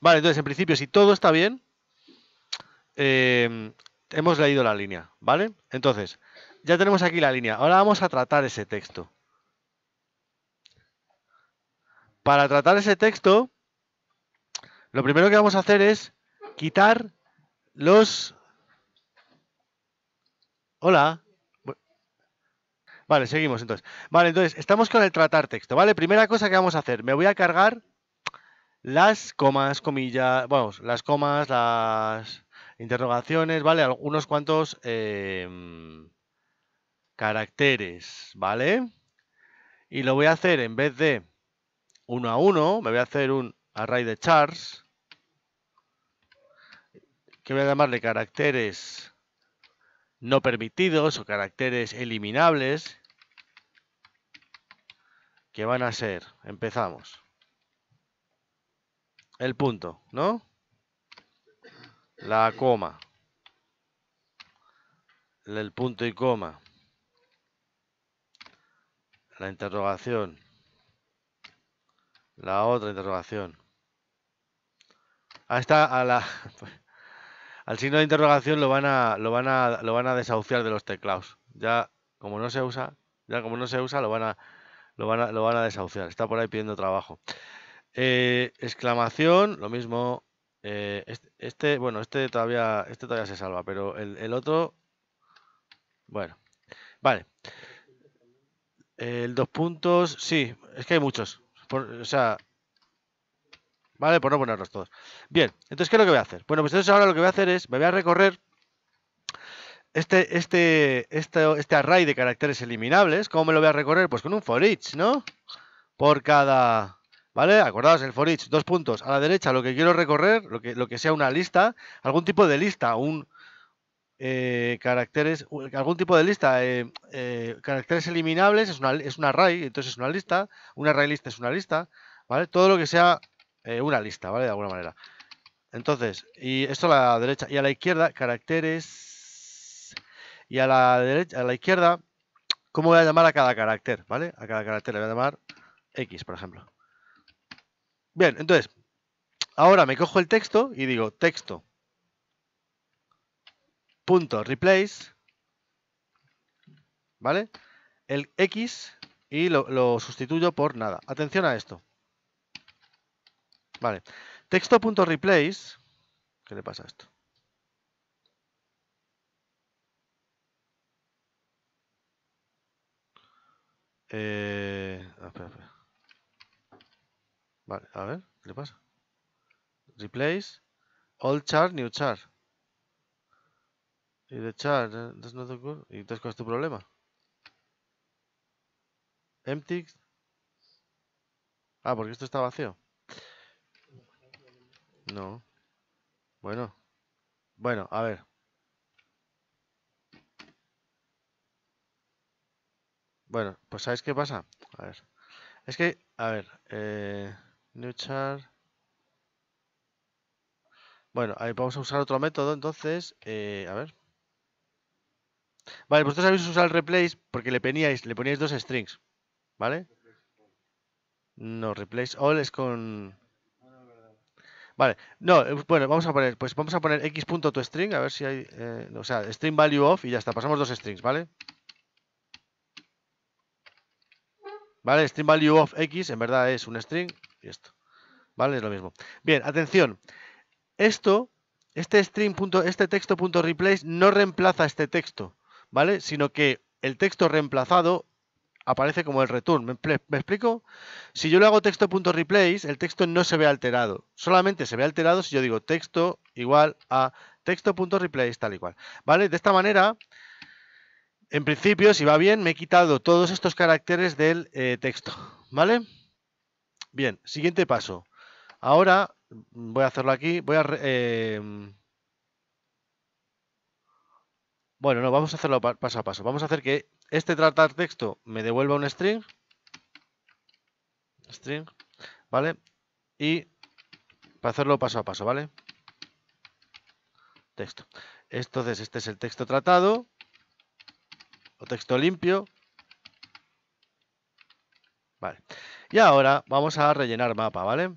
Vale, entonces en principio, si todo está bien, eh, hemos leído la línea, ¿vale? Entonces, ya tenemos aquí la línea. Ahora vamos a tratar ese texto. Para tratar ese texto, lo primero que vamos a hacer es quitar los... Hola. Vale, seguimos entonces. Vale, entonces, estamos con el tratar texto, ¿vale? Primera cosa que vamos a hacer, me voy a cargar las comas, comillas, vamos, las comas, las interrogaciones, ¿vale? Algunos cuantos em, caracteres, ¿vale? Y lo voy a hacer en vez de uno a uno, me voy a hacer un array de chars, que voy a llamarle caracteres no permitidos o caracteres eliminables, que van a ser, empezamos el punto, ¿no? La coma. El punto y coma. La interrogación. La otra interrogación. Ahí está a la... Al signo de interrogación lo van a, lo van a, lo van a desahuciar de los teclados. Ya como no se usa, ya como no se usa, lo van a, lo van a, lo van a desahuciar. Está por ahí pidiendo trabajo. Eh, exclamación, lo mismo. Eh, este, bueno, este todavía, este todavía se salva, pero el, otro. Bueno, vale. El dos puntos, sí, es que hay muchos. o sea, vale, por no ponerlos todos. Bien, entonces, ¿qué es lo que voy a hacer? Bueno, pues entonces ahora lo que voy a hacer es, me voy a recorrer este, este, este, este array de caracteres eliminables. ¿Cómo me lo voy a recorrer? Pues con un for each, ¿no? Por cada ¿Vale? Acordaos, el for each, dos puntos. A la derecha, lo que quiero recorrer, lo que, lo que sea una lista, algún tipo de lista, un eh, caracteres, algún tipo de lista, eh, eh caracteres eliminables, es es un array, entonces es una lista, un array lista es una lista, ¿vale? Todo lo que sea eh, una lista, ¿vale? De alguna manera. Entonces, y esto a la derecha, y a la izquierda, caracteres, y a la derecha, a la izquierda, ¿cómo voy a llamar a cada carácter? ¿Vale? A cada carácter le voy a llamar X, por ejemplo. Bien, entonces, ahora me cojo el texto y digo texto punto replace, ¿vale? El X y lo, lo, sustituyo por nada. Atención a esto. Vale. Texto.replace. ¿Qué le pasa a esto? Eh, espera, espera. Vale, a ver, ¿qué le pasa? Replace, Old char, new char. Y de char, eh, not Y entonces, ¿cuál es tu problema? Empty. Ah, porque esto está vacío. No. Bueno. Bueno, a ver. Bueno, pues ¿sabéis qué pasa? A ver. Es que, a ver. Eh... Bueno, ahí vamos a usar otro método entonces. Eh, a ver. Vale, vosotros habéis usado el replace porque le poníais, le poníais dos strings. ¿Vale? No, replace all es con. Vale, no, eh, bueno, vamos a poner, pues vamos a poner x.toString, a ver si hay, eh, o sea, string value of y ya está, pasamos dos strings, ¿vale? Vale, string value of x en verdad es un string esto. ¿Vale? Es lo mismo. Bien, atención. Esto, este string punto, este texto punto replace no reemplaza este texto, ¿vale? Sino que el texto reemplazado aparece como el return. ¿Me, explico? Si yo le hago texto replace el texto no se ve alterado. Solamente se ve alterado si yo digo texto igual a texto texto.replace tal y cual. ¿Vale? De esta manera, en principio, si va bien, me he quitado todos estos caracteres del eh, texto. ¿Vale? Bien, siguiente paso. Ahora mm, voy a hacerlo aquí. Voy a. Eh, bueno, no, vamos a hacerlo paso a paso. Vamos a hacer que este tratar texto me devuelva un string. String, ¿vale? Y para hacerlo paso a paso, ¿vale? Texto. Entonces, este es el texto tratado. O texto limpio. Vale. Y ahora vamos a rellenar mapa, ¿vale?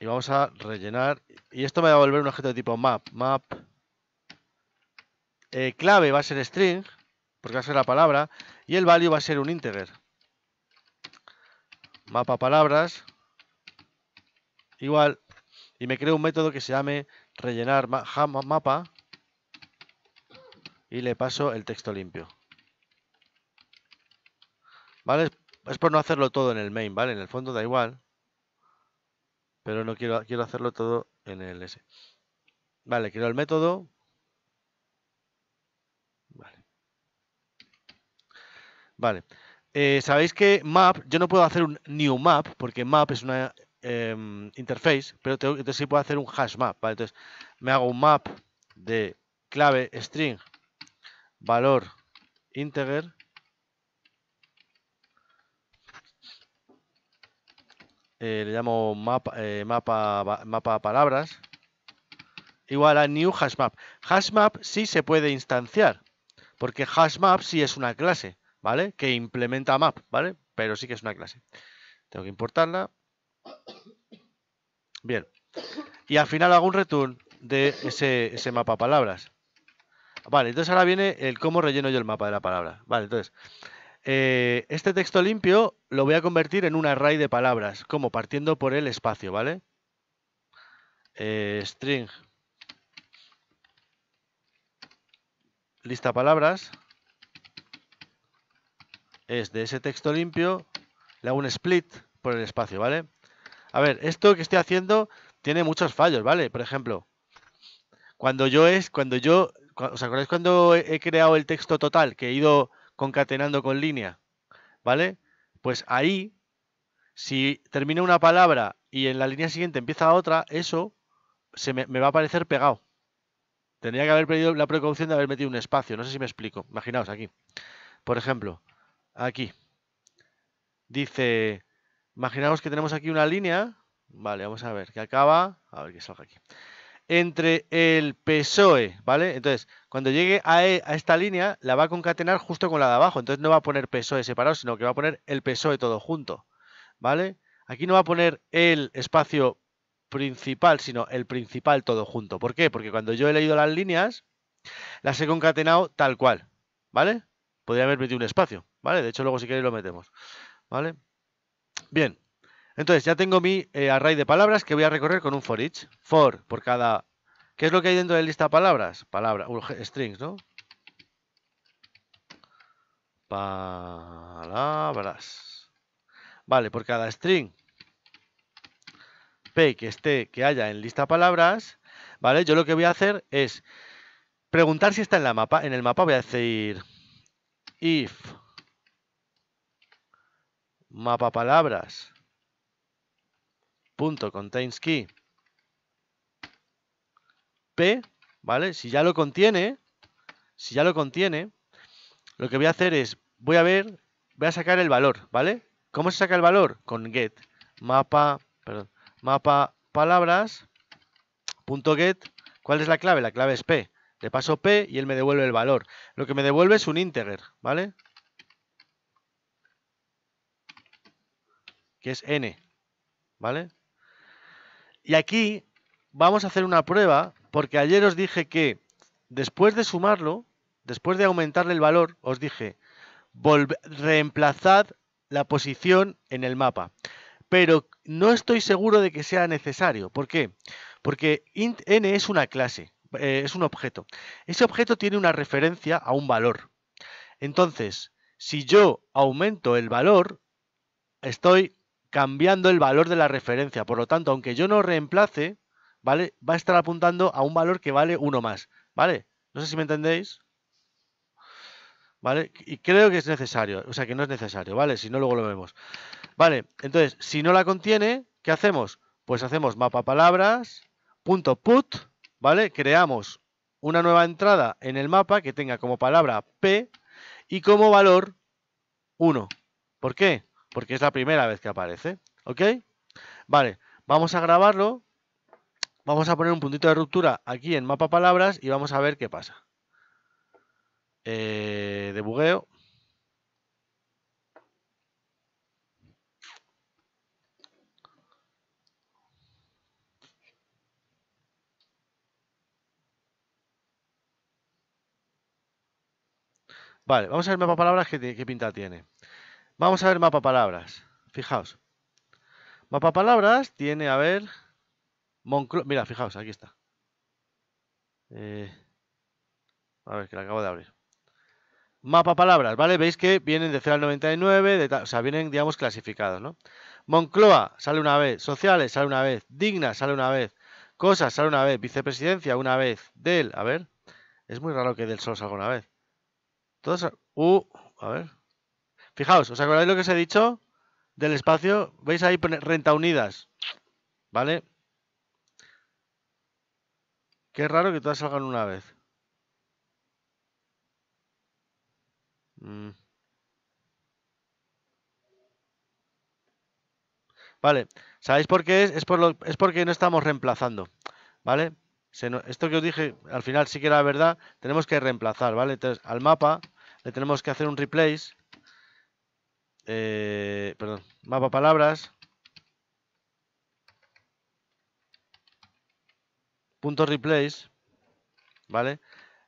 Y vamos a rellenar. Y esto me va a volver un objeto de tipo map. Map. Eh, clave va a ser string, porque va a ser la palabra. Y el value va a ser un integer. Mapa palabras. Igual. Y me creo un método que se llame rellenar mapa. Y le paso el texto limpio. ¿Vale? es por no hacerlo todo en el main, ¿vale? En el fondo da igual. Pero no quiero, quiero hacerlo todo en el S. Vale, quiero el método. Vale. Vale. Eh, sabéis que map, yo no puedo hacer un new map, porque map es una em, interface, pero sí puedo hacer un hash map, ¿vale? Entonces me hago un map de clave string valor integer Eh, le llamo mapa, eh, mapa, palabras, igual a new hash hash Hashmap sí se puede instanciar, porque hashmap sí es una clase, ¿vale? Que implementa map, ¿vale? Pero sí que es una clase. Tengo que importarla. Bien. Y al final hago un return de ese, ese mapa palabras. Vale, entonces ahora viene el cómo relleno yo el mapa de la palabra. Vale, entonces, eh, este texto limpio lo voy a convertir en un array de palabras, como partiendo por el espacio, ¿vale? Eh, string lista palabras es de ese texto limpio, le hago un split por el espacio, ¿vale? A ver, esto que estoy haciendo tiene muchos fallos, ¿vale? Por ejemplo, cuando yo es, cuando yo, ¿os acordáis cuando he creado el texto total? Que he ido concatenando con línea, ¿vale? Pues ahí, si termina una palabra y en la línea siguiente empieza otra, eso se me, va a parecer pegado. Tendría que haber pedido la precaución de haber metido un espacio. No sé si me explico. Imaginaos aquí. Por ejemplo, aquí. Dice, imaginaos que tenemos aquí una línea. Vale, vamos a ver, que acaba. A ver que salga aquí entre el PSOE, ¿vale? Entonces, cuando llegue e, a, esta línea, la va a concatenar justo con la de abajo. Entonces no va a poner PSOE separado, sino que va a poner el PSOE todo junto, ¿vale? Aquí no va a poner el espacio principal, sino el principal todo junto. ¿Por qué? Porque cuando yo he leído las líneas, las he concatenado tal cual, ¿vale? Podría haber metido un espacio, ¿vale? De hecho, luego si queréis lo metemos, ¿vale? Bien. Entonces, ya tengo mi eh, array de palabras que voy a recorrer con un for each. For por cada... ¿Qué es lo que hay dentro de lista de palabras? Palabras, uh, strings, ¿no? Palabras. Vale, por cada string P que esté, que haya en lista palabras, ¿vale? Yo lo que voy a hacer es preguntar si está en la mapa. En el mapa voy a decir if mapa palabras punto contains key p, ¿vale? Si ya lo contiene, si ya lo contiene, lo que voy a hacer es, voy a ver, voy a sacar el valor, ¿vale? ¿Cómo se saca el valor? Con get, mapa, perdón, mapa palabras, punto get, ¿cuál es la clave? La clave es p. Le paso p y él me devuelve el valor. Lo que me devuelve es un integer, ¿vale? Que es n, ¿vale? Y aquí vamos a hacer una prueba, porque ayer os dije que después de sumarlo, después de aumentarle el valor, os dije, reemplazad la posición en el mapa. Pero no estoy seguro de que sea necesario. ¿Por qué? Porque int n es una clase, eh, es un objeto. Ese objeto tiene una referencia a un valor. Entonces, si yo aumento el valor, estoy cambiando el valor de la referencia. Por lo tanto, aunque yo no reemplace, ¿vale? Va a estar apuntando a un valor que vale uno más, ¿vale? No sé si me entendéis. ¿Vale? Y creo que es necesario, o sea que no es necesario, ¿vale? Si no, luego lo vemos. Vale, entonces, si no la contiene, ¿qué hacemos? Pues hacemos mapa palabras, punto put, ¿vale? Creamos una nueva entrada en el mapa que tenga como palabra P y como valor 1. ¿Por qué? porque es la primera vez que aparece. ¿Ok? Vale, vamos a grabarlo. Vamos a poner un puntito de ruptura aquí en mapa palabras y vamos a ver qué pasa. Eh, de bugueo. Vale, vamos a ver mapa palabras qué pinta tiene. Vamos a ver mapa palabras. Fijaos. Mapa palabras tiene, a ver, Moncloa. Mira, fijaos, aquí está. Eh, a ver, que la acabo de abrir. Mapa palabras, ¿vale? Veis que vienen de 0 al 99, de o sea, vienen, digamos, clasificados, ¿no? Moncloa sale una vez, sociales sale una vez, digna sale una vez, cosas sale una vez, vicepresidencia una vez, del, a ver, es muy raro que del Sol salga una vez. Todos. uh, a ver, Fijaos, ¿os acordáis lo que os he dicho del espacio? ¿Veis ahí renta unidas? ¿Vale? Qué raro que todas salgan una vez. Mm. Vale, ¿sabéis por qué es? Es, por lo, es porque no estamos reemplazando, ¿vale? esto que os dije, al final sí que era verdad, tenemos que reemplazar, ¿vale? Entonces, al mapa le tenemos que hacer un replace eh, perdón, mapa palabras, punto replace, ¿vale?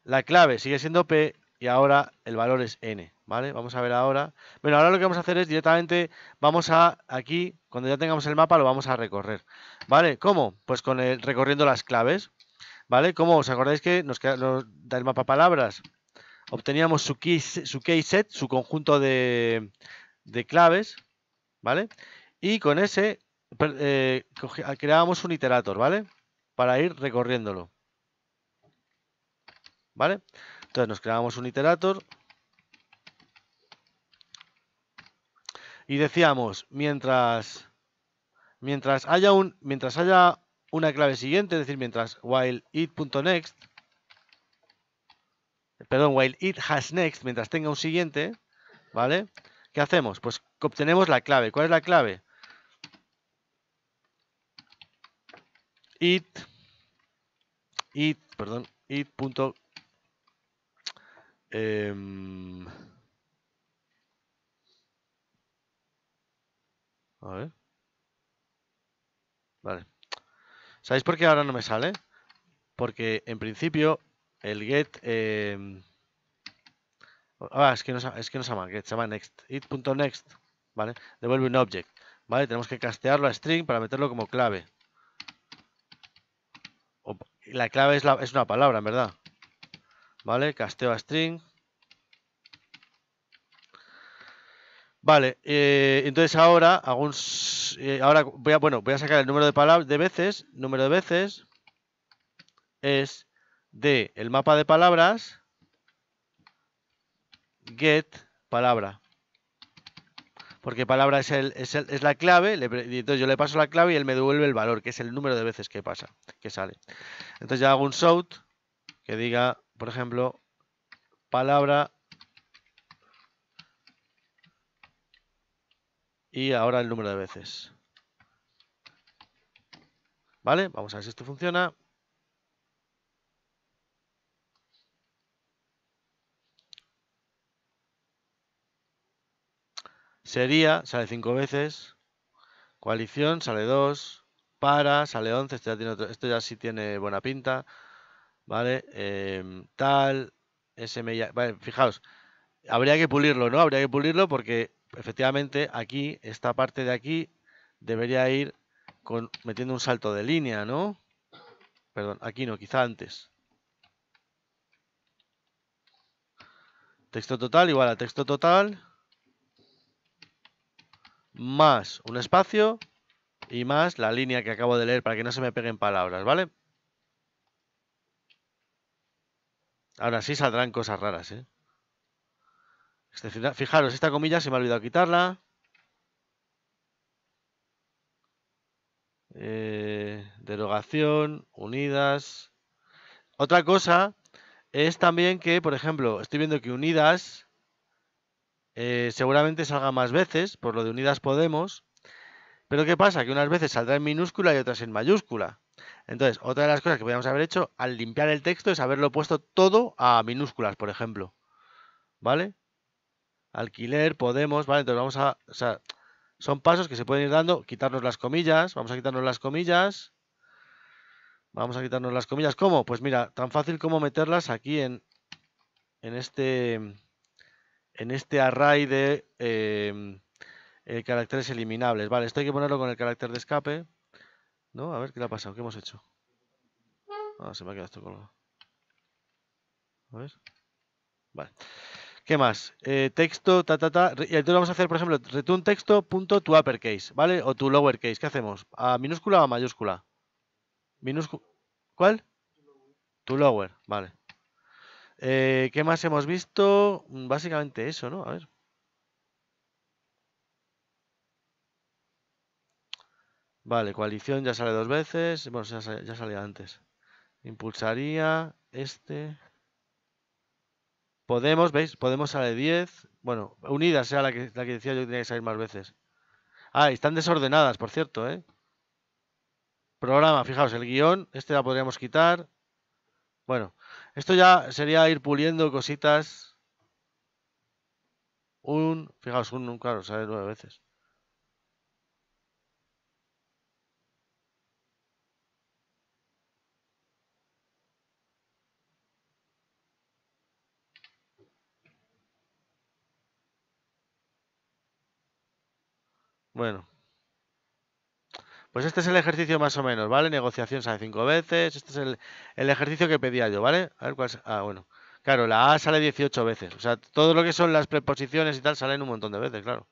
La clave sigue siendo P y ahora el valor es N, ¿vale? Vamos a ver ahora. Bueno, ahora lo que vamos a hacer es directamente, vamos a, aquí, cuando ya tengamos el mapa, lo vamos a recorrer, ¿vale? ¿Cómo? Pues con el, recorriendo las claves, ¿vale? ¿Cómo? ¿Os acordáis que nos da el mapa palabras? Obteníamos su su key set, su conjunto de, de claves, ¿vale? Y con ese eh, Creamos ah, creábamos un iterator, ¿vale? Para ir recorriéndolo. ¿Vale? Entonces nos creábamos un iterator. Y decíamos, mientras, mientras, haya, un, mientras haya una clave siguiente, es decir, mientras while it.next, perdón, while it has next, mientras tenga un siguiente, ¿vale? ¿Qué hacemos? Pues obtenemos la clave. ¿Cuál es la clave? It, it, perdón, it. Punto, em, Vale. ¿Sabéis por qué ahora no me sale? Porque en principio el get... Eh, Ah, es que no, es que se llama se llama next. It.next, ¿vale? Devuelve un object, ¿vale? Tenemos que castearlo a string para meterlo como clave. la clave es, la, es una palabra, en verdad. ¿Vale? Casteo a string. Vale, eh, entonces ahora eh, ahora voy a, bueno, voy a sacar el número de palabras de veces, número de veces es de el mapa de palabras get palabra. Porque palabra es, el, es, la clave, le, entonces yo le paso la clave y él me devuelve el valor, que es el número de veces que pasa, que sale. Entonces ya hago un shout que diga, por ejemplo, palabra y ahora el número de veces. ¿Vale? Vamos a ver si esto funciona. Sería, sale cinco veces. Coalición, sale 2. Para, sale 11. esto este ya, sí tiene buena pinta. ¿Vale? Em, tal, SMI, Vale, fijaos. Habría que pulirlo, ¿no? Habría que pulirlo porque efectivamente aquí, esta parte de aquí, debería ir metiendo un salto de línea, ¿no? Perdón, aquí no, quizá antes. Texto total igual a texto total más un espacio y más la línea que acabo de leer para que no se me peguen palabras, ¿vale? Ahora sí saldrán cosas raras, ¿eh? Este fijaros, esta comilla se me ha olvidado quitarla. Eh, derogación, unidas. Otra cosa es también que, por ejemplo, estoy viendo que unidas eh, seguramente salga más veces, por lo de Unidas Podemos. Pero ¿qué pasa? Que unas veces saldrá en minúscula y otras en mayúscula. Entonces, otra de las cosas que podríamos haber hecho al limpiar el texto es haberlo puesto todo a minúsculas, por ejemplo. ¿Vale? Alquiler, Podemos, ¿vale? Entonces vamos a... O sea, son pasos que se pueden ir dando, quitarnos las comillas, vamos a quitarnos las comillas, vamos a quitarnos las comillas, ¿cómo? Pues mira, tan fácil como meterlas aquí en, en este en este array de em, eh, caracteres eliminables. Vale, esto hay que ponerlo con el carácter de escape. ¿No? A ver, ¿qué le ha pasado? ¿Qué hemos hecho? Ah, se me ha quedado esto colgado. A ver. Vale. ¿Qué más? Eh, texto, ta, ta, ta. Y entonces vamos a hacer, por ejemplo, return texto punto uppercase, ¿vale? O tu lowercase. ¿Qué hacemos? ¿A minúscula o a mayúscula? Minúscula. ¿Cuál? Tu lower, vale. Eh, ¿Qué más hemos visto? Mm, básicamente eso, ¿no? A ver. Vale, coalición ya sale dos veces. Bueno, ya, salía antes. Impulsaría este. Podemos, ¿veis? Podemos sale 10. Bueno, unidas sea la que, la decía yo que tenía que salir más veces. Ah, están desordenadas, por cierto, ¿eh? Programa, fijaos, el guión, este la podríamos quitar. Bueno, esto ya sería ir puliendo cositas. Un, fijaos, un, nunca claro, sale nueve veces. Bueno. Pues este es el ejercicio más o menos, ¿vale? Negociación sale cinco veces. Este es el, ejercicio que pedía yo, ¿vale? A ver cuál es, Ah, bueno. Claro, la A sale 18 veces. O sea, todo lo que son las preposiciones y tal salen un montón de veces, claro.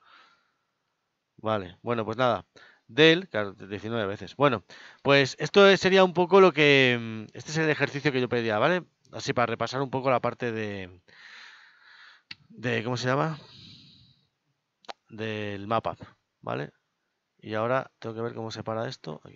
Vale, bueno, pues nada. Del, claro, 19 veces. Bueno, pues esto sería un poco lo que... Mm, este es el ejercicio que yo pedía, ¿vale? Así para repasar un poco la parte de... de ¿Cómo se llama? Del mapa, ¿vale? Y ahora tengo que ver cómo se para esto. Aquí.